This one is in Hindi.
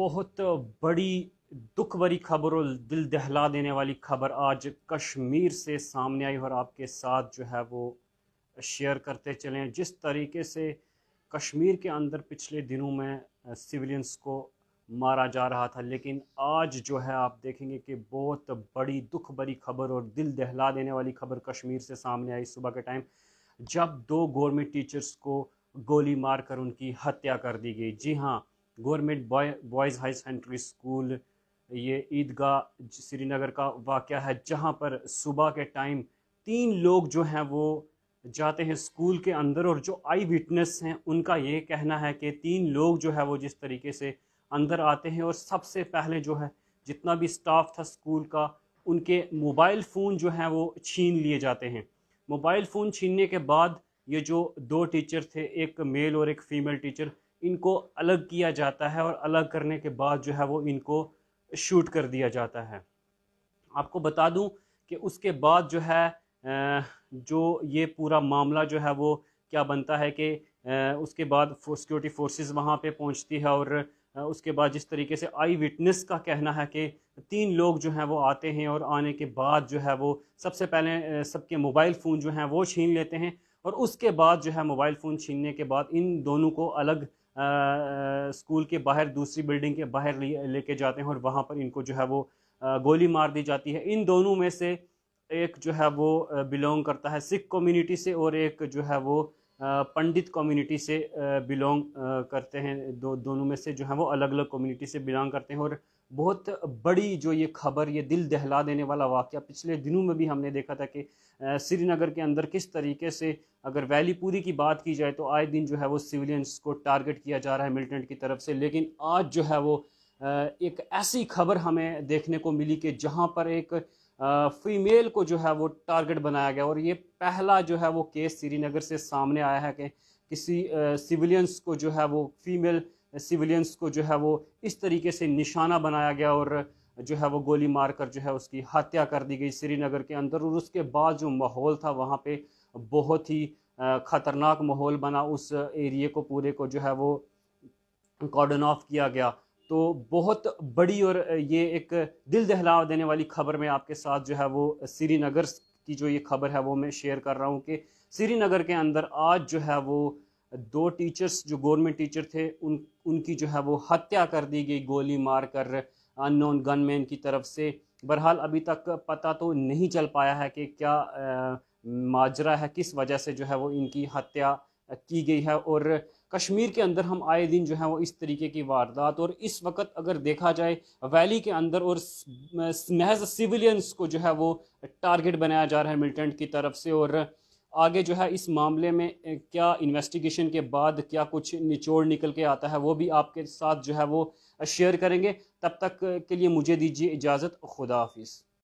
बहुत बड़ी दुख भरी खबर और दिल दहला देने वाली खबर आज कश्मीर से सामने आई और आपके साथ जो है वो शेयर करते चलें जिस तरीके से कश्मीर के अंदर पिछले दिनों में सिविलियंस को मारा जा रहा था लेकिन आज जो है आप देखेंगे कि बहुत बड़ी दुख भरी खबर और दिल दहला देने वाली खबर कश्मीर से सामने आई सुबह के टाइम जब दो गवर्नमेंट टीचर्स को गोली मारकर उनकी हत्या कर दी गई जी हाँ government boys high secondary school ये ईदगाह श्रीनगर का वाक़ है जहाँ पर सुबह के टाइम तीन लोग जो हैं वो जाते हैं स्कूल के अंदर और जो आई विटनेस हैं उनका ये कहना है कि तीन लोग जो है वो जिस तरीके से अंदर आते हैं और सबसे पहले जो है जितना भी स्टाफ था स्कूल का उनके मोबाइल फ़ोन जो हैं वो छीन लिए जाते हैं मोबाइल फ़ोन छीनने के बाद ये जो दो टीचर थे एक मेल और एक फ़ीमेल टीचर इनको अलग किया जाता है और अलग करने के बाद जो है वो इनको शूट कर दिया जाता है आपको बता दूं कि उसके बाद जो है जो ये पूरा मामला जो है वो क्या बनता है कि उसके बाद सिक्योरिटी फोर्सेस वहाँ पे पहुँचती है और उसके बाद जिस तरीके से आई विटनेस का कहना है कि तीन लोग जो हैं वो आते हैं और आने के बाद जो है वो सबसे पहले सबके मोबाइल फ़ोन जो हैं वो छीन लेते हैं और उसके बाद जो है मोबाइल फ़ोन छीनने के बाद इन दोनों को अलग स्कूल के बाहर दूसरी बिल्डिंग के बाहर लेके जाते हैं और वहाँ पर इनको जो है वो गोली मार दी जाती है इन दोनों में से एक जो है वो बिलोंग करता है सिख कम्युनिटी से और एक जो है वो पंडित कम्युनिटी से बिलोंग करते हैं दो दोनों में से जो है वो अलग अलग कम्युनिटी से बिलोंग करते हैं और बहुत बड़ी जो ये खबर ये दिल दहला देने वाला वाक़ पिछले दिनों में भी हमने देखा था कि श्रीनगर के अंदर किस तरीके से अगर वैली पूरी की बात की जाए तो आए दिन जो है वो सिविलियंस को टारगेट किया जा रहा है मिलिटेंट की तरफ से लेकिन आज जो है वो एक ऐसी खबर हमें देखने को मिली कि जहाँ पर एक फीमेल को जो है वो टारगेट बनाया गया और ये पहला जो है वो केस श्रीनगर से सामने आया है कि किसी सिविलियंस को जो है वो फीमेल सिविलियंस को जो है वो इस तरीके से निशाना बनाया गया और जो है वो गोली मारकर जो है उसकी हत्या कर दी गई श्रीनगर के अंदर और उसके बाद जो माहौल था वहाँ पे बहुत ही ख़तरनाक माहौल बना उस एरिए को पूरे को जो है वो कॉर्डन ऑफ किया गया तो बहुत बड़ी और ये एक दिल दहलाव देने वाली खबर मैं आपके साथ जो है वो श्रीनगर की जो ये खबर है वो मैं शेयर कर रहा हूँ कि श्रीनगर के अंदर आज जो है वो दो टीचर्स जो गवर्नमेंट टीचर थे उन उनकी जो है वो हत्या कर दी गई गोली मार कर अननोन गनमैन की तरफ से बहरहाल अभी तक पता तो नहीं चल पाया है कि क्या माजरा है किस वजह से जो है वो इनकी हत्या की गई है और कश्मीर के अंदर हम आए दिन जो है वो इस तरीके की वारदात और इस वक्त अगर देखा जाए वैली के अंदर और महज सिविलियंस को जो है वो टारगेट बनाया जा रहा है मिलिटेंट की तरफ से और आगे जो है इस मामले में क्या इन्वेस्टिगेशन के बाद क्या कुछ निचोड़ निकल के आता है वो भी आपके साथ जो है वो शेयर करेंगे तब तक के लिए मुझे दीजिए इजाज़त खुदा हाफिज़